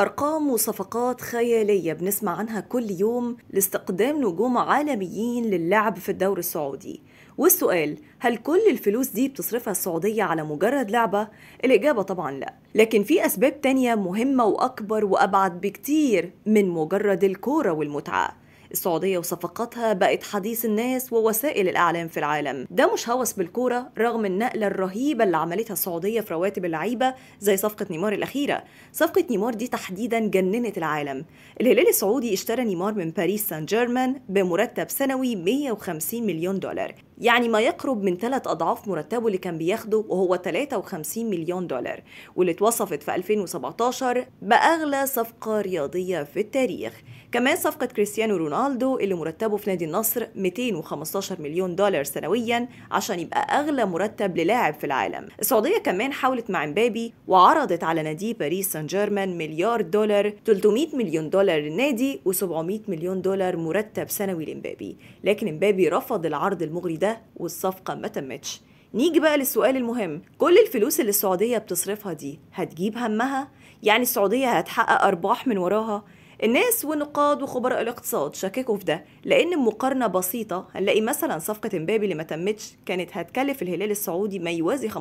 أرقام وصفقات خيالية بنسمع عنها كل يوم لاستقدام نجوم عالميين للعب في الدوري السعودي والسؤال هل كل الفلوس دي بتصرفها السعودية على مجرد لعبة؟ الإجابة طبعا لا لكن في أسباب تانية مهمة وأكبر وأبعد بكتير من مجرد الكورة والمتعة السعودية وصفقاتها بقت حديث الناس ووسائل الإعلام في العالم ده مش هوس بالكورة رغم النقلة الرهيبة اللي عملتها السعودية في رواتب اللعيبة زي صفقة نيمار الأخيرة صفقة نيمار دي تحديدا جننت العالم الهلال السعودي اشترى نيمار من باريس سان جيرمان بمرتب سنوي 150 مليون دولار يعني ما يقرب من ثلاث أضعاف مرتبه اللي كان بياخده وهو 53 مليون دولار واللي اتوصفت في 2017 بأغلى صفقة رياضية في التاريخ كمان صفقة كريستيانو رونالدو اللي مرتبه في نادي النصر 215 مليون دولار سنويا عشان يبقى أغلى مرتب للاعب في العالم السعودية كمان حاولت مع مبابي وعرضت على نادي باريس سان جيرمان مليار دولار 300 مليون دولار للنادي و700 مليون دولار مرتب سنوي لمبابي لكن مبابي رفض العرض المغري ده والصفقة ما تمتش نيجي بقى للسؤال المهم كل الفلوس اللي السعودية بتصرفها دي هتجيب همها؟ يعني السعودية هتحقق أرباح من وراها؟ الناس ونقاد وخبراء الاقتصاد شككوا في ده لأن مقارنة بسيطة هنلاقي مثلا صفقة امبابي اللي ما تمتش كانت هتكلف الهلال السعودي ما يوازي 15%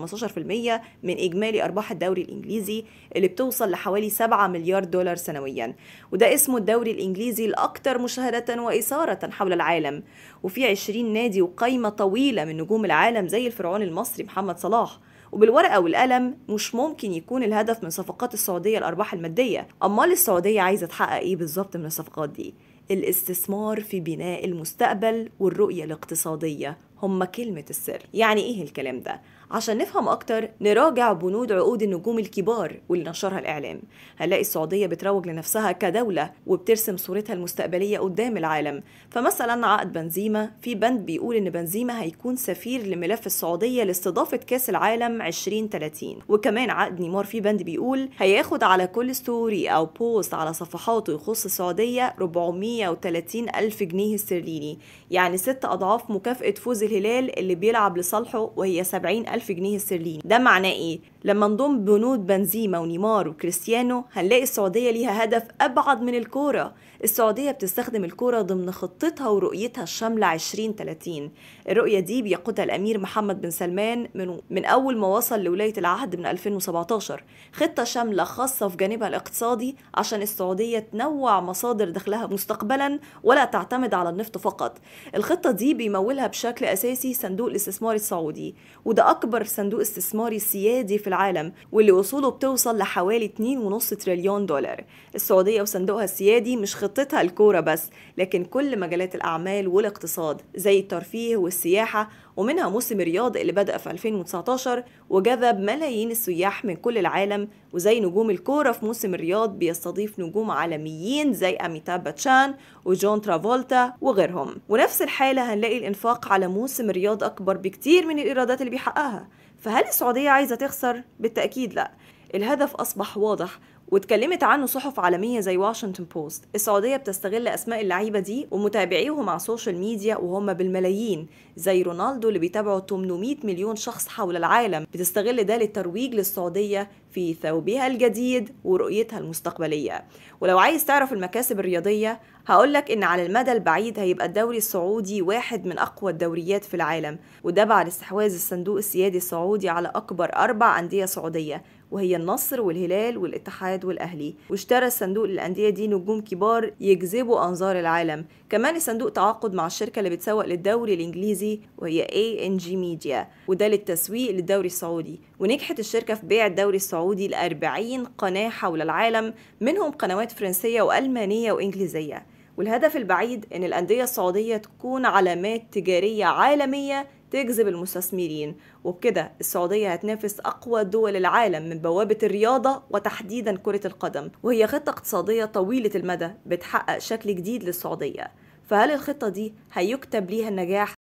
من إجمالي أرباح الدوري الإنجليزي اللي بتوصل لحوالي 7 مليار دولار سنويا وده اسمه الدوري الإنجليزي الأكثر مشاهدة وإثارة حول العالم وفي 20 نادي وقائمة طويلة من نجوم العالم زي الفرعون المصري محمد صلاح وبالورقة والقلم مش ممكن يكون الهدف من صفقات السعودية الأرباح المادية أمال السعودية عايزة تحقق إيه بالظبط من الصفقات دي؟ الاستثمار في بناء المستقبل والرؤية الاقتصادية هم كلمة السر يعني إيه الكلام ده؟ عشان نفهم أكتر نراجع بنود عقود النجوم الكبار واللي نشرها الإعلام هنلاقي السعودية بتروج لنفسها كدولة وبترسم صورتها المستقبلية قدام العالم فمثلا عقد بنزيما في بند بيقول إن بنزيما هيكون سفير لملف السعودية لاستضافة كأس العالم 2030 وكمان عقد نيمار في بند بيقول هياخد على كل ستوري أو بوست على صفحاته يخص السعودية 430 ألف جنيه استرليني يعني ست أضعاف مكافأة فوز الهلال اللي بيلعب لصالحه وهي 70 ألف جنيه استرليني ده معناه إيه؟ لما نضم بنود بنزيما ونيمار وكريستيانو هنلاقي السعودية ليها هدف أبعد من الكورة السعودية بتستخدم الكورة ضمن خطتها ورؤيتها الشاملة 2030 الرؤية دي بيقودها الأمير محمد بن سلمان من, من أول ما وصل لولاية العهد من 2017 خطة شاملة خاصة في جانبها الاقتصادي عشان السعودية تنوع مصادر دخلها مستقبلا ولا تعتمد على النفط فقط الخطة دي بيمولها بشكل أساسي صندوق الاستثمار السعودي وده أكبر صندوق استثماري سيادي في العالم واللي وصوله بتوصل لحوالي 2.5 تريليون دولار السعودية وصندوقها السيادي مش خطتها الكورة بس لكن كل مجالات الأعمال والاقتصاد زي الترفيه والسياحة ومنها موسم الرياض اللي بدأ في 2019 وجذب ملايين السياح من كل العالم وزي نجوم الكورة في موسم الرياض بيستضيف نجوم عالميين زي أميتاب باتشان وجون ترافولتا وغيرهم ونفس الحالة هنلاقي الإنفاق على موسم الرياض أكبر بكتير من الإيرادات اللي بيحققها فهل السعودية عايزة تخسر؟ بالتأكيد لا الهدف أصبح واضح واتكلمت عنه صحف عالمية زي واشنطن بوست السعودية بتستغل أسماء اللعيبة دي ومتابعيهم على السوشيال ميديا وهم بالملايين زي رونالدو اللي بيتابعه 800 مليون شخص حول العالم بتستغل ده للترويج للسعودية في ثوبها الجديد ورؤيتها المستقبلية ولو عايز تعرف المكاسب الرياضية هقولك إن على المدى البعيد هيبقى الدوري السعودي واحد من أقوى الدوريات في العالم وده بعد استحواذ الصندوق السيادي السعودي على أكبر أربع أندية سعودية وهي النصر والهلال والاتحاد والأهلي واشترى الصندوق للأندية دي نجوم كبار يجذبوا أنظار العالم كمان الصندوق تعاقد مع الشركة اللي بتسوق للدوري الإنجليزي وهي اي ان جي ميديا وده للتسويق للدوري السعودي ونجحت الشركة في بيع الدوري السعودي ل 40 قناة حول العالم منهم قنوات فرنسية وألمانية وإنجليزية والهدف البعيد إن الأندية السعودية تكون علامات تجارية عالمية تجذب المستثمرين وبكده السعودية هتنافس أقوى دول العالم من بوابة الرياضة وتحديدا كرة القدم وهي خطة اقتصادية طويلة المدى بتحقق شكل جديد للسعودية فهل الخطة دي هيكتب ليها النجاح